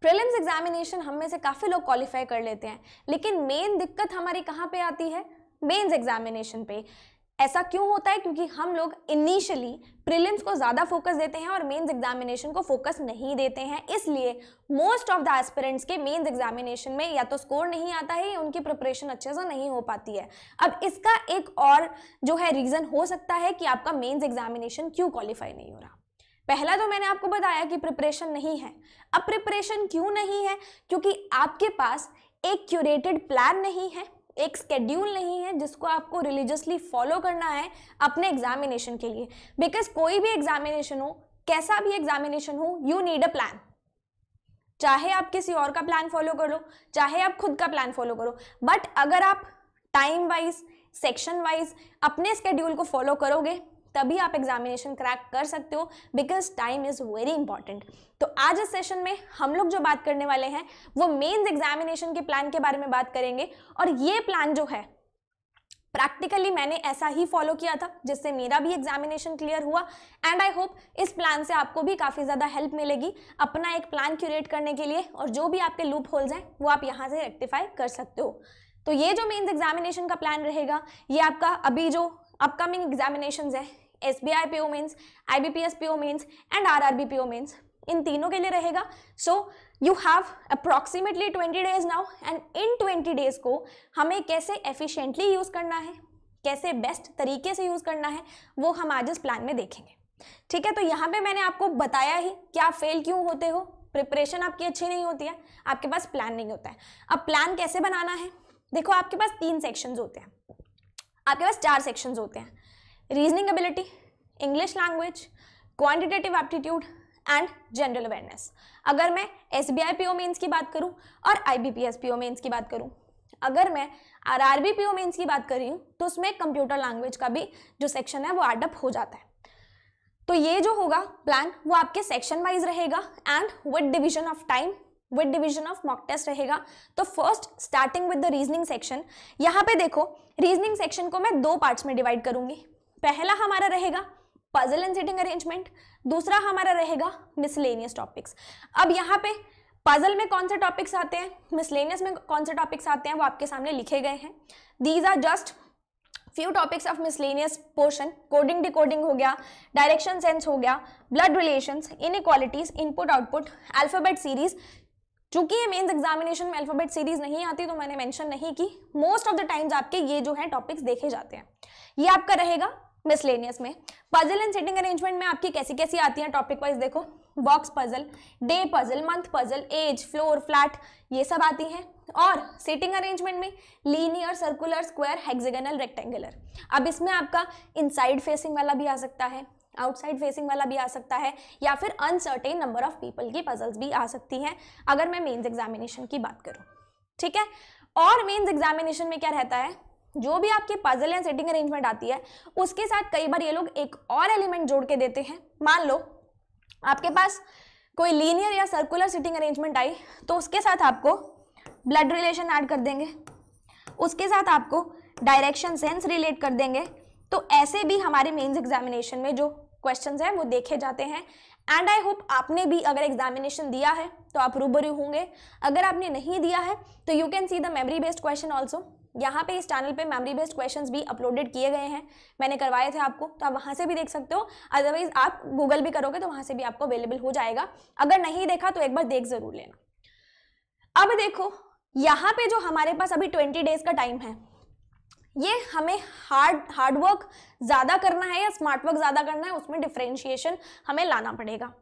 Prelims examination हम में से काफ़ी लोग क्वालिफाई कर लेते हैं लेकिन मेन दिक्कत हमारी कहाँ पे आती है मेन्स एग्जामिनेशन पे ऐसा क्यों होता है क्योंकि हम लोग इनिशियली प्रिलिम्स को ज़्यादा फोकस देते हैं और मेंस एग्जामिनेशन को फोकस नहीं देते हैं इसलिए मोस्ट ऑफ द एस्पिरेंट्स के मेंस एग्जामिनेशन में या तो स्कोर नहीं आता है या उनकी प्रिपरेशन अच्छे से नहीं हो पाती है अब इसका एक और जो है रीज़न हो सकता है कि आपका मेंस एग्जामिनेशन क्यों क्वालिफाई नहीं हो रहा पहला तो मैंने आपको बताया कि प्रिपरेशन नहीं है अब प्रिपरेशन क्यों नहीं है क्योंकि आपके पास एक क्यूरेटेड प्लान नहीं है एक स्केड्यूल नहीं है जिसको आपको रिलीजियसली फॉलो करना है अपने एग्जामिनेशन के लिए बिकॉज कोई भी एग्जामिनेशन हो कैसा भी एग्जामिनेशन हो यू नीड अ प्लान चाहे आप किसी और का प्लान फॉलो करो चाहे आप खुद का प्लान फॉलो करो बट अगर आप टाइम वाइज सेक्शन वाइज अपने स्केड्यूल को फॉलो करोगे तभी आप एग्जामिनेशन क्रैक कर सकते हो because time is very important तो आज इस सेशन में हम लोग जो बात करने वाले हैं वो मेन्स एग्जामिनेशन के प्लान के बारे में बात करेंगे और ये प्लान जो है प्रैक्टिकली मैंने ऐसा ही फॉलो किया था जिससे मेरा भी एग्जामिनेशन क्लियर हुआ एंड आई होप इस प्लान से आपको भी काफ़ी ज़्यादा हेल्प मिलेगी अपना एक प्लान क्यूरेट करने के लिए और जो भी आपके लूप होल्स हैं वो आप यहाँ से रेक्टिफाई कर सकते हो तो ये जो मेन्स एग्जामिनेशन का प्लान रहेगा ये आपका अभी जो अपकमिंग एग्जामिनेशन है S B I P O means P O means and R R B P O means इन तीनों के लिए रहेगा so you have approximately twenty days now and इन ट्वेंटी डेज को हमें कैसे एफिशेंटली यूज़ करना है कैसे बेस्ट तरीके से यूज़ करना है वो हम आज इस प्लान में देखेंगे ठीक है तो यहाँ पे मैंने आपको बताया ही कि आप फेल क्यों होते हो प्रिपरेशन आपकी अच्छी नहीं होती है आपके पास प्लान नहीं होता है अब प्लान कैसे बनाना है देखो आपके पास तीन सेक्शंस होते हैं आपके पास चार सेक्शंस होते हैं reasoning ability English language quantitative aptitude and general awareness अगर मैं S B I P O mains की बात करूँ और I B P S P O mains की बात करूँ अगर मैं R R B P O mains की बात कर रही हूँ तो उसमें कंप्यूटर लैंग्वेज का भी जो सेक्शन है वो एडअप हो जाता है तो ये जो होगा प्लान वो आपके सेक्शन वाइज रहेगा and with division of time with division of mock test रहेगा तो first starting with the reasoning section यहाँ पे देखो रीजनिंग सेक्शन को मैं दो पार्ट्स में डिवाइड करूंगी पहला हमारा रहेगा पजल एंड सीटिंग अरेंजमेंट दूसरा हमारा रहेगा मिसलेनियस टॉपिक्स अब यहाँ पे पजल में कौन से टॉपिक्स आते हैं मिसलेनियस में कौन से टॉपिक्स आते हैं वो आपके सामने लिखे गए हैं these are just few topics of miscellaneous portion coding decoding हो गया डायरेक्शन सेंस हो गया blood relations inequalities input output alphabet series चूंकि ये मेन्स एग्जामिनेशन में अल्फाबेट सीरीज नहीं आती तो मैंने मैंशन नहीं की मोस्ट ऑफ द टाइम्स आपके ये जो है टॉपिक्स देखे जाते हैं ये आपका रहेगा मिसलेनियस में पजल एंड सेटिंग अरेंजमेंट में आपकी कैसी कैसी आती है टॉपिक वाइज देखो box puzzle day puzzle month puzzle age floor flat ये सब आती हैं और सेटिंग अरेंजमेंट में linear circular square hexagonal rectangular अब इसमें आपका इनसाइड फेसिंग वाला भी आ सकता है आउटसाइड फेसिंग वाला भी आ सकता है या फिर अनसर्टेन नंबर ऑफ पीपल की पजल्स भी आ सकती हैं अगर मैं मेन्स एग्जामिनेशन की बात करूँ ठीक है और मेन्स एग्जामिनेशन में क्या रहता है जो भी आपकी पजल या सेटिंग अरेंजमेंट आती है उसके साथ कई बार ये लोग एक और एलिमेंट जोड़ के देते हैं मान लो आपके पास कोई लीनियर या सर्कुलर सिटिंग अरेंजमेंट आई तो उसके साथ आपको ब्लड रिलेशन ऐड कर देंगे उसके साथ आपको डायरेक्शन सेंस रिलेट कर देंगे तो ऐसे भी हमारे मेंस एग्जामिनेशन में जो क्वेश्चंस हैं वो देखे जाते हैं एंड आई होप आपने भी अगर एग्जामिनेशन दिया है तो आप रूबरू होंगे अगर आपने नहीं दिया है तो you can see the memory based question also यहाँ पे इस चैनल पे मेमोरी बेस्ड क्वेश्चंस भी अपलोडेड किए गए हैं मैंने करवाए थे आपको तो आप वहाँ से भी देख सकते हो अदरवाइज आप गूगल भी करोगे तो वहाँ से भी आपको अवेलेबल हो जाएगा अगर नहीं देखा तो एक बार देख ज़रूर लेना अब देखो यहाँ पे जो हमारे पास अभी ट्वेंटी डेज का टाइम है ये हमें हार्ड हार्ड वर्क ज़्यादा करना है या स्मार्ट वर्क ज़्यादा करना है उसमें डिफ्रेंशिएशन हमें लाना पड़ेगा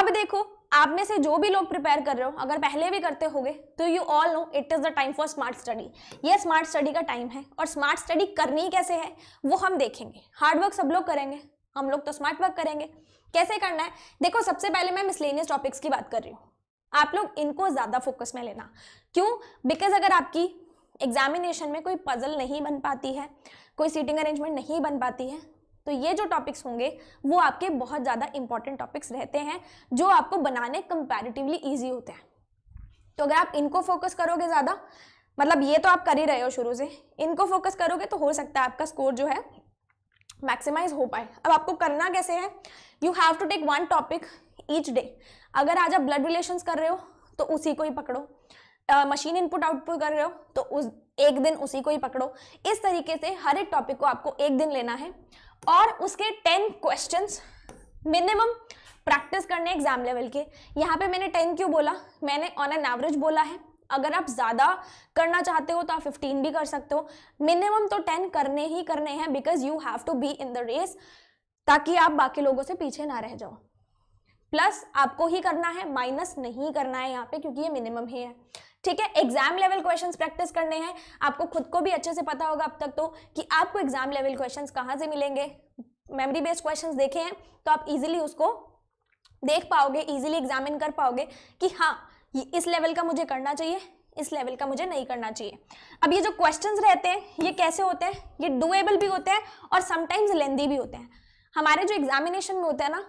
अब देखो आप में से जो भी लोग प्रिपेयर कर रहे हो अगर पहले भी करते होगे तो you all know it is the time for smart study ये स्मार्ट स्टडी का टाइम है और स्मार्ट स्टडी करनी कैसे है वो हम देखेंगे हार्डवर्क सब लोग करेंगे हम लोग तो स्मार्ट वर्क करेंगे कैसे करना है देखो सबसे पहले मैं मिसलेनियस टॉपिक्स की बात कर रही हूँ आप लोग इनको ज़्यादा फोकस में लेना क्यों बिकॉज अगर आपकी एग्जामिनेशन में कोई पजल नहीं बन पाती है कोई सीटिंग अरेंजमेंट नहीं बन पाती है तो ये जो टॉपिक्स होंगे वो आपके बहुत ज़्यादा इंपॉर्टेंट टॉपिक्स रहते हैं जो आपको बनाने कंपैरेटिवली इजी होते हैं तो अगर आप इनको फोकस करोगे ज़्यादा मतलब ये तो आप कर ही रहे हो शुरू से इनको फोकस करोगे तो हो सकता है आपका स्कोर जो है मैक्सिमाइज हो पाए अब आपको करना कैसे है you have to take one topic each day अगर आज आप ब्लड रिलेशंस कर रहे हो तो उसी को ही पकड़ो मशीन इनपुट आउटपुट कर रहे हो तो उस एक दिन उसी को ही पकड़ो इस तरीके से हर एक टॉपिक को आपको एक दिन लेना है और उसके टेन क्वेश्चन मिनिमम प्रैक्टिस करने एग्जाम लेवल के यहाँ पे मैंने टेन क्यों बोला मैंने ऑन एन एवरेज बोला है अगर आप ज़्यादा करना चाहते हो तो आप 15 भी कर सकते हो मिनिमम तो 10 करने ही करने हैं because you have to be in the race ताकि आप बाकी लोगों से पीछे ना रह जाओ प्लस आपको ही करना है माइनस नहीं करना है यहाँ पे क्योंकि ये मिनिमम ही है ठीक है एग्जाम लेवल क्वेश्चंस प्रैक्टिस करने हैं आपको खुद को भी अच्छे से पता होगा अब तक तो कि आपको एग्जाम लेवल क्वेश्चंस कहाँ से मिलेंगे मेमोरी बेस्ड क्वेश्चंस देखे हैं तो आप इजीली उसको देख पाओगे इजीली एग्जामिन कर पाओगे कि हाँ इस लेवल का मुझे करना चाहिए इस लेवल का मुझे नहीं करना चाहिए अब ये जो क्वेश्चन रहते हैं ये कैसे होते हैं ये डुएबल भी होते हैं और समटाइम्स लेंदी भी होते हैं हमारे जो एग्जामिनेशन में होते हैं ना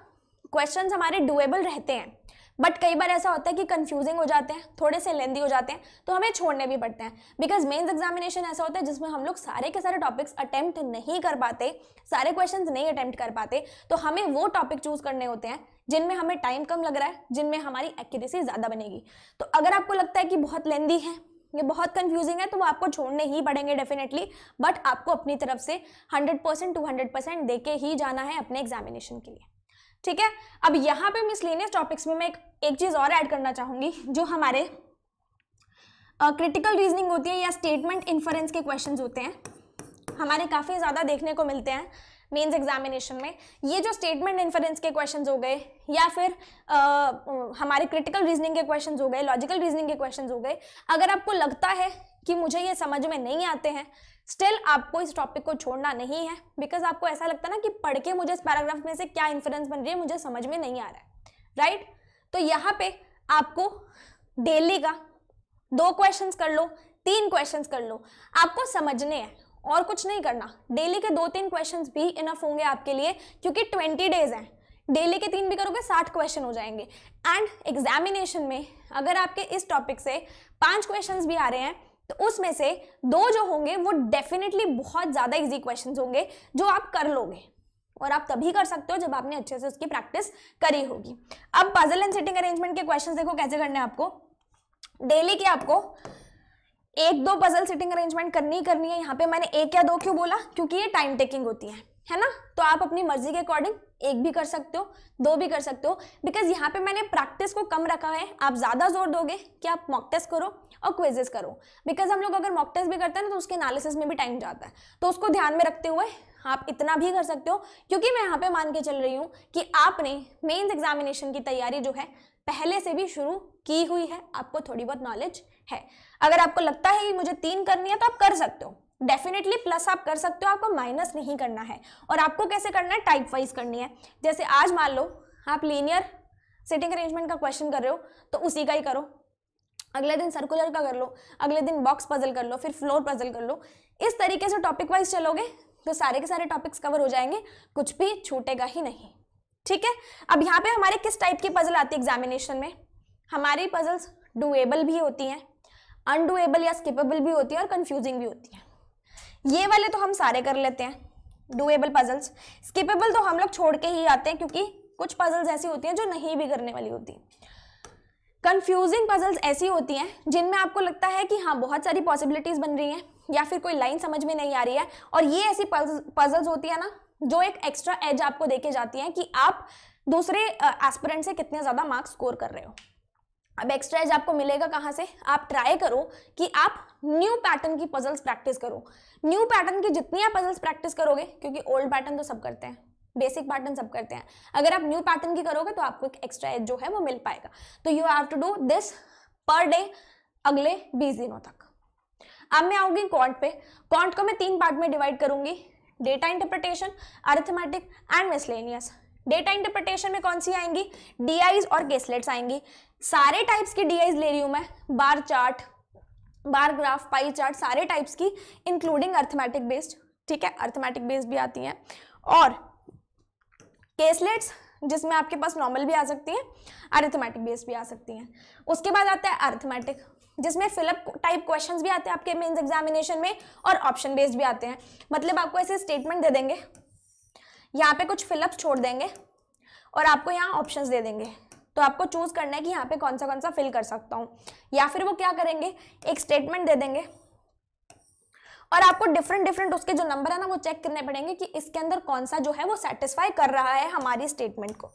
क्वेश्चन हमारे डुएबल रहते हैं बट कई बार ऐसा होता है कि कन्फ्यूजिंग हो जाते हैं थोड़े से लेंदी हो जाते हैं तो हमें छोड़ने भी पड़ते हैं बिकॉज मेन्स एग्जामिनेशन ऐसा होता है जिसमें हम लोग सारे के सारे टॉपिक्स अटैम्प्ट नहीं कर पाते सारे क्वेश्चन नहीं अटैम्प्ट कर पाते तो हमें वो टॉपिक चूज करने होते हैं जिनमें हमें टाइम कम लग रहा है जिनमें हमारी एक्यूरेसी ज़्यादा बनेगी तो अगर आपको लगता है कि बहुत लेंदी है ये बहुत कंफ्यूजिंग है तो वो आपको छोड़ने ही पड़ेंगे डेफिनेटली बट आपको अपनी तरफ से 100 परसेंट टू हंड्रेड परसेंट दे के ही जाना है अपने एग्जामिनेशन के लिए ठीक है अब यहाँ पे मिसलिनियस टॉपिक्स में मैं एक एक चीज़ और ऐड करना चाहूँगी जो हमारे क्रिटिकल uh, रीजनिंग होती है या स्टेटमेंट इन्फरेंस के क्वेश्चन होते हैं हमारे काफ़ी ज़्यादा देखने को मिलते हैं मेंस एग्जामिनेशन में ये जो स्टेटमेंट इन्फरेंस के क्वेश्चन हो गए या फिर आ, हमारे क्रिटिकल रीजनिंग के क्वेश्चन हो गए लॉजिकल रीजनिंग के क्वेश्चन हो गए अगर आपको लगता है कि मुझे ये समझ में नहीं आते हैं स्टिल आपको इस टॉपिक को छोड़ना नहीं है बिकॉज आपको ऐसा लगता है ना कि पढ़ के मुझे इस पैराग्राफ में से क्या इन्फ्लुएंस बन रही है मुझे समझ में नहीं आ रहा है राइट right? तो यहाँ पे आपको डेली का दो क्वेश्चंस कर लो तीन क्वेश्चंस कर लो आपको समझने हैं और कुछ नहीं करना डेली के दो तीन क्वेश्चंस भी इनफ होंगे आपके लिए क्योंकि ट्वेंटी डेज हैं डेली के तीन भी करोगे साठ क्वेश्चन हो जाएंगे एंड एग्जामिनेशन में अगर आपके इस टॉपिक से पांच क्वेश्चंस भी आ रहे हैं तो उसमें से दो जो होंगे वो डेफिनेटली बहुत ज़्यादा इजी क्वेश्चंस होंगे जो आप कर लोगे और आप तभी कर सकते हो जब आपने अच्छे से उसकी प्रैक्टिस करी होगी अब पजल एंड सिटिंग अरेंजमेंट के क्वेश्चन देखो कैसे करने हैं आपको डेली के आपको एक दो पजल सिटिंग अरेंजमेंट करनी ही करनी है यहाँ पे मैंने एक या दो क्यों बोला क्योंकि ये टाइम टेकिंग होती है है ना तो आप अपनी मर्जी के अकॉर्डिंग एक भी कर सकते हो दो भी कर सकते हो बिकॉज यहाँ पे मैंने प्रैक्टिस को कम रखा है आप ज़्यादा जोर दोगे कि आप मॉक टेस्ट करो और क्विजेस करो बिकॉज हम लोग अगर मॉक टेस्ट भी करते हैं ना तो उसके एनालिसिस में भी टाइम जाता है तो उसको ध्यान में रखते हुए आप इतना भी कर सकते हो क्योंकि मैं यहाँ पे मान के चल रही हूँ कि आपने मेन्स एग्जामिनेशन की तैयारी जो है पहले से भी शुरू की हुई है आपको थोड़ी बहुत नॉलेज है अगर आपको लगता है कि मुझे तीन करनी है तो आप कर सकते हो डेफिनेटली प्लस आप कर सकते हो आपको माइनस नहीं करना है और आपको कैसे करना है टाइप वाइज करनी है जैसे आज मान लो आप लीनियर सिटिंग अरेंजमेंट का क्वेश्चन कर रहे हो तो उसी का ही करो अगले दिन सर्कुलर का कर लो अगले दिन बॉक्स पजल कर लो फिर फ्लोर पजल कर लो इस तरीके से टॉपिक वाइज चलोगे तो सारे के सारे टॉपिक्स कवर हो जाएंगे कुछ भी छूटेगा ही नहीं ठीक है अब यहाँ पे हमारे किस टाइप की पजल आती है एग्जामिनेशन में हमारी पजल्स डुएबल भी होती हैं अनडुएबल या स्किपेबल भी होती है और कन्फ्यूजिंग भी होती है ये वाले तो हम सारे कर लेते हैं डूएबल पजल्स स्किपेबल तो हम लोग छोड़ के ही आते हैं क्योंकि कुछ पजल्स ऐसी होती हैं जो नहीं भी करने वाली होती कंफ्यूजिंग पजल्स ऐसी होती हैं जिनमें आपको लगता है कि हाँ बहुत सारी पॉसिबिलिटीज़ बन रही हैं या फिर कोई लाइन समझ में नहीं आ रही है और ये ऐसी पजल्स होती है ना जो एक एक्स्ट्रा एज आपको देके जाती हैं कि आप दूसरे एस्पिरेंट से कितने ज़्यादा मार्क्स स्कोर कर रहे हो अब एक्स्ट्राइज आपको मिलेगा कहाँ से आप ट्राई करो कि आप न्यू पैटर्न की पजल्स प्रैक्टिस करो न्यू पैटर्न की जितनी आप पजल्स प्रैक्टिस करोगे क्योंकि ओल्ड पैटर्न तो सब करते हैं बेसिक पैटर्न सब करते हैं अगर आप न्यू पैटर्न की करोगे तो आपको एक एक्स्ट्रा एज जो है वो मिल पाएगा तो you have to do this per day अगले बीस दिनों तक अब मैं आऊंगी कॉन्ट पे कॉन्ट को मैं तीन पार्ट में डिवाइड करूंगी data interpretation arithmetic and miscellaneous data interpretation में कौन सी आएंगी डीआईज और गेसलेट्स आएंगी सारे टाइप्स की डीआईज ले रही हूँ मैं bar chart bar graph pie chart सारे टाइप्स की इंक्लूडिंग अर्थमेटिक बेस्ड ठीक है अर्थमेटिक बेस्ड भी आती हैं और केसलेट्स जिसमें आपके पास नॉर्मल भी आ सकती हैं अर्थमेटिक बेस्ड भी आ सकती हैं उसके बाद आता है अर्थमेटिक जिसमें फिलअप टाइप क्वेश्चंस भी आते हैं आपके मेंस एग्जामिनेशन में और ऑप्शन बेस्ड भी आते हैं मतलब आपको ऐसे स्टेटमेंट दे देंगे यहाँ पे कुछ फिलअप छोड़ देंगे और आपको यहाँ ऑप्शंस दे देंगे तो आपको चूज करना है कि यहाँ पे कौन सा कौन सा फिल कर सकता हूँ या फिर वो क्या करेंगे एक स्टेटमेंट दे देंगे और आपको डिफरेंट डिफरेंट उसके जो नंबर है ना वो चेक करने पड़ेंगे कि इसके अंदर कौन सा जो है वो सेटिस्फाई कर रहा है हमारी स्टेटमेंट को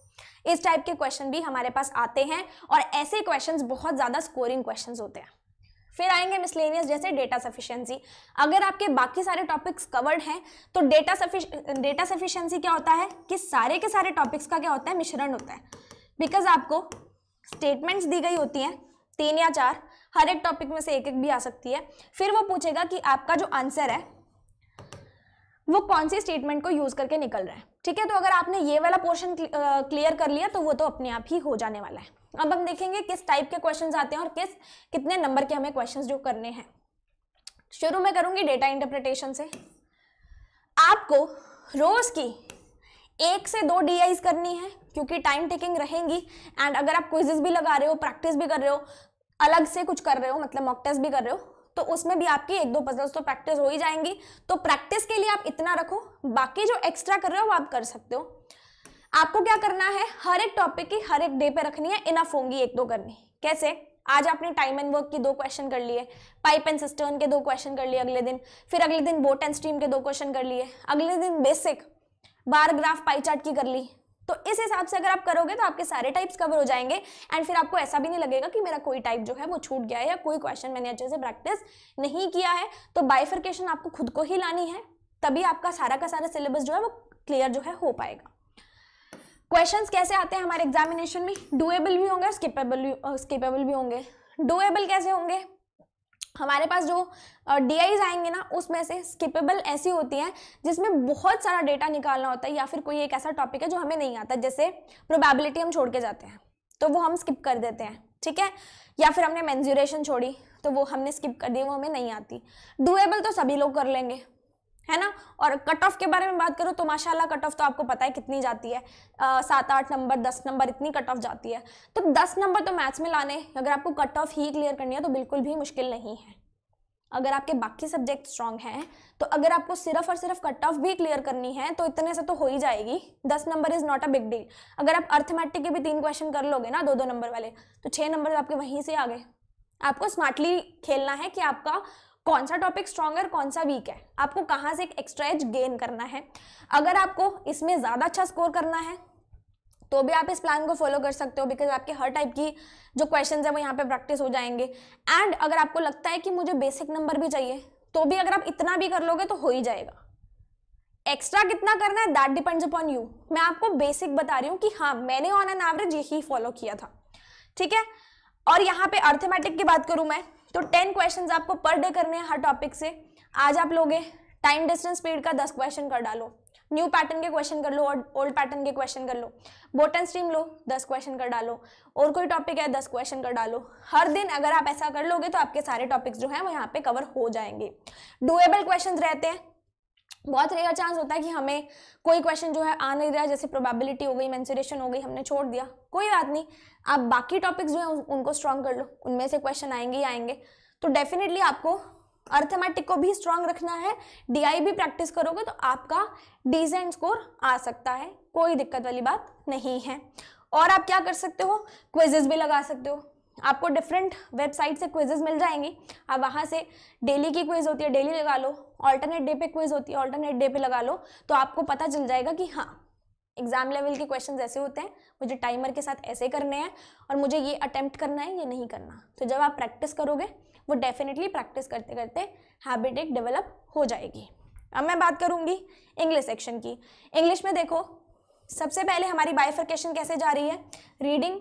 इस टाइप के क्वेश्चन भी हमारे पास आते हैं और ऐसे क्वेश्चंस बहुत ज़्यादा स्कोरिंग क्वेश्चंस होते हैं फिर आएंगे मिसलेनियस जैसे डेटा सफिशियंसी अगर आपके बाकी सारे टॉपिक्स कवर्ड हैं तो डेटा सफिश डेटा सफिशियंसी क्या होता है कि सारे के सारे टॉपिक्स का क्या होता है मिश्रण होता है बिकॉज आपको स्टेटमेंट्स दी गई होती हैं तीन या चार हर एक टॉपिक में से एक एक भी आ सकती है फिर वो पूछेगा कि आपका जो आंसर है वो कौन सी स्टेटमेंट को यूज करके निकल रहा है ठीक है तो अगर आपने ये वाला पोर्शन क्लियर कर लिया तो वो तो अपने आप ही हो जाने वाला है अब हम देखेंगे किस टाइप के क्वेश्चन आते हैं और किस कितने नंबर के हमें क्वेश्चन जो करने हैं शुरू में करूंगी डेटा इंटरप्रिटेशन से आपको रोज की एक से दो डी करनी है क्योंकि टाइम टेकिंग रहेंगी एंड अगर आप क्विजेस भी लगा रहे हो प्रैक्टिस भी कर रहे हो अलग से कुछ कर रहे हो मतलब मॉक टेस्ट भी कर रहे हो तो उसमें भी आपकी एक दो पजल्स तो प्रैक्टिस हो ही जाएंगी तो प्रैक्टिस के लिए आप इतना रखो बाकी जो एक्स्ट्रा कर रहे हो वो आप कर सकते हो आपको क्या करना है हर एक टॉपिक की हर एक डे पे रखनी है इनफ होंगी एक दो करनी कैसे आज आपने टाइम एंड वर्क की दो क्वेश्चन कर लिए पाइप एंड सिस्टर्न के दो क्वेश्चन कर लिए अगले दिन फिर अगले दिन बोट एंड स्ट्रीम के दो क्वेश्चन कर लिए अगले दिन basic bar graph pie chart की कर ली तो इस हिसाब से अगर आप करोगे तो आपके सारे टाइप्स कवर हो जाएंगे एंड फिर आपको ऐसा भी नहीं लगेगा कि मेरा कोई टाइप जो है वो छूट गया है या कोई क्वेश्चन मैंने अच्छे से प्रैक्टिस नहीं किया है तो बाइफर्केशन आपको खुद को ही लानी है तभी आपका सारा का सारा सिलेबस जो है वो क्लियर जो है हो पाएगा क्वेश्चन कैसे आते हैं हमारे एग्जामिनेशन में डुएबल भी होंगे और स्किपेबल भी स्किपेबल भी होंगे डुएबल कैसे होंगे हमारे पास जो डी आईज आएंगे ना उसमें से स्किपेबल ऐसी होती हैं जिसमें बहुत सारा डेटा निकालना होता है या फिर कोई एक ऐसा टॉपिक है जो हमें नहीं आता जैसे प्रोबेबिलिटी हम छोड़ के जाते हैं तो वो हम स्किप कर देते हैं ठीक है या फिर हमने मैंजूरेशन छोड़ी तो वो हमने स्किप कर दी वो हमें नहीं आती डुएबल तो सभी लोग कर लेंगे है ना और कट ऑफ के बारे में बात करूँ तो माशाल्लाह कट ऑफ तो आपको पता है कितनी जाती है सात आठ नंबर दस नंबर इतनी कट ऑफ जाती है तो दस नंबर तो मैथ्स में लाने अगर आपको कट ऑफ ही क्लियर करनी है तो बिल्कुल भी मुश्किल नहीं है अगर आपके बाकी सब्जेक्ट स्ट्रांग हैं तो अगर आपको सिर्फ और सिर्फ कट ऑफ भी क्लियर करनी है तो इतने से तो हो ही जाएगी दस number is not a big deal अगर आप अर्थमेटिक के भी तीन क्वेश्चन कर लोगे ना दो दो नंबर वाले तो छः नंबर आपके वहीं से आ गए आपको स्मार्टली खेलना है कि आपका कौन सा टॉपिक स्ट्रॉन्ग है कौन सा वीक है आपको कहाँ से एक एक्स्ट्रा एज गेन करना है अगर आपको इसमें ज़्यादा अच्छा स्कोर करना है तो भी आप इस प्लान को फॉलो कर सकते हो बिकॉज आपके हर टाइप की जो क्वेश्चन है वो यहाँ पे प्रैक्टिस हो जाएंगे एंड अगर आपको लगता है कि मुझे बेसिक नंबर भी चाहिए तो भी अगर आप इतना भी कर लोगे तो हो ही जाएगा एक्स्ट्रा कितना करना है दैट डिपेंड्स अपॉन यू मैं आपको बेसिक बता रही हूँ कि हाँ मैंने ऑन एन एवरेज यही फॉलो किया था ठीक है और यहाँ पे अर्थमेटिक की बात करूँ मैं तो टेन क्वेश्चन आपको पर डे करने हैं हर टॉपिक से आज आप लोगे टाइम डिस्टेंस पीरियड का दस क्वेश्चन कर डालो न्यू पैटर्न के क्वेश्चन कर लो और ओल्ड पैटर्न के क्वेश्चन कर लो बोटन स्ट्रीम लो दस क्वेश्चन कर डालो और कोई टॉपिक है दस क्वेश्चन कर डालो हर दिन अगर आप ऐसा कर लोगे तो आपके सारे टॉपिक्स जो हैं वो यहाँ पे कवर हो जाएंगे डुएबल क्वेश्चन रहते हैं बहुत रेयर चांस अच्छा होता है कि हमें कोई क्वेश्चन जो है आ नहीं रहा जैसे प्रोबेबिलिटी हो गई मैंसुरेशन हो गई हमने छोड़ दिया कोई बात नहीं आप बाकी टॉपिक्स जो हैं उनको स्ट्रांग कर लो उनमें से क्वेश्चन आएंगे ही आएंगे तो डेफिनेटली आपको अर्थमेटिक को भी स्ट्रांग रखना है डीआई भी प्रैक्टिस करोगे तो आपका डिसेंट स्कोर आ सकता है कोई दिक्कत वाली बात नहीं है और आप क्या कर सकते हो क्विजेस भी लगा सकते हो आपको डिफरेंट वेबसाइट से क्विजेज मिल जाएंगी आप वहाँ से डेली की क्विज़ होती है डेली लगा लो ऑल्टरनेट डे पे क्विज़ होती है ऑल्टरनेट डे पे लगा लो तो आपको पता चल जाएगा कि हाँ एग्ज़ाम लेवल के क्वेश्चन ऐसे होते हैं मुझे टाइमर के साथ ऐसे करने हैं और मुझे ये अटैम्प्ट करना है ये नहीं करना तो जब आप प्रैक्टिस करोगे वो डेफिनेटली प्रैक्टिस करते करते हैबिट एक डेवलप हो जाएगी अब मैं बात करूँगी इंग्लिश सेक्शन की इंग्लिश में देखो सबसे पहले हमारी बाइफर्केशन कैसे जा रही है रीडिंग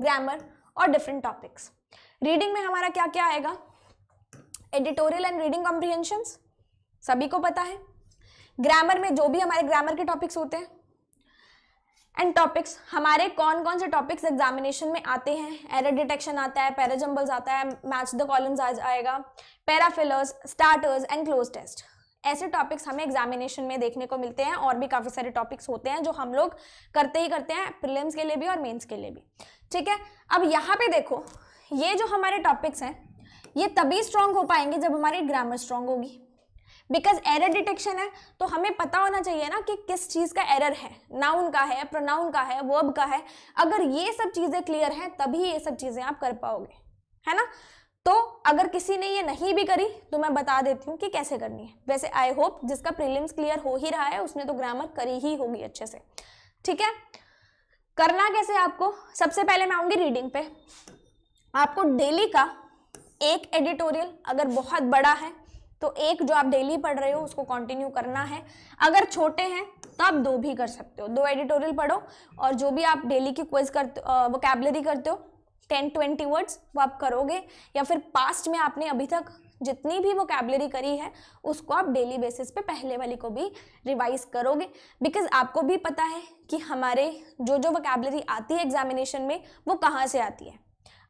ग्रामर और डिफरेंट टॉपिक्स रीडिंग में हमारा क्या क्या आएगा एडिटोरियल एंड रीडिंग कॉम्प्रीहेंशन सभी को पता है ग्रामर में जो भी हमारे ग्रामर के टॉपिक्स होते हैं एंड टॉपिक्स हमारे कौन कौन से टॉपिक्स एग्जामिनेशन में आते हैं एरर डिटेक्शन आता है पैराजम्बल्स आता है मैच द कॉलम्स आएगा para fillers starters and cloze test ऐसे टॉपिक्स हमें एग्जामिनेशन में देखने को मिलते हैं और भी काफ़ी सारे टॉपिक्स होते हैं जो हम लोग करते ही करते हैं प्रिलिम्स के लिए भी और मेंस के लिए भी ठीक है अब यहाँ पे देखो ये जो हमारे टॉपिक्स हैं ये तभी स्ट्रांग हो पाएंगे जब हमारी ग्रामर स्ट्रांग होगी बिकॉज एरर डिटेक्शन है तो हमें पता होना चाहिए ना कि किस चीज़ का एरर है नाउन का है प्रोनाउन का है वर्ब का है अगर ये सब चीज़ें क्लियर हैं तभी ये सब चीज़ें आप कर पाओगे है ना तो अगर किसी ने ये नहीं भी करी तो मैं बता देती हूँ कि कैसे करनी है वैसे आई होप जिसका प्रीलिम्स क्लियर हो ही रहा है उसने तो ग्रामर करी ही होगी अच्छे से ठीक है करना कैसे आपको सबसे पहले मैं आऊँगी रीडिंग पे आपको डेली का एक एडिटोरियल अगर बहुत बड़ा है तो एक जो आप डेली पढ़ रहे हो उसको कंटिन्यू करना है अगर छोटे हैं तो आप दो भी कर सकते हो दो एडिटोरियल पढ़ो और जो भी आप डेली की क्विज करते वो कैबलरी करते हो टेन ट्वेंटी वर्ड्स वो आप करोगे या फिर पास्ट में आपने अभी तक जितनी भी वोकेबलरी करी है उसको आप डेली बेसिस पे पहले वाली को भी रिवाइज करोगे बिकॉज आपको भी पता है कि हमारे जो जो वोकेबलरी आती है एग्जामिनेशन में वो कहाँ से आती है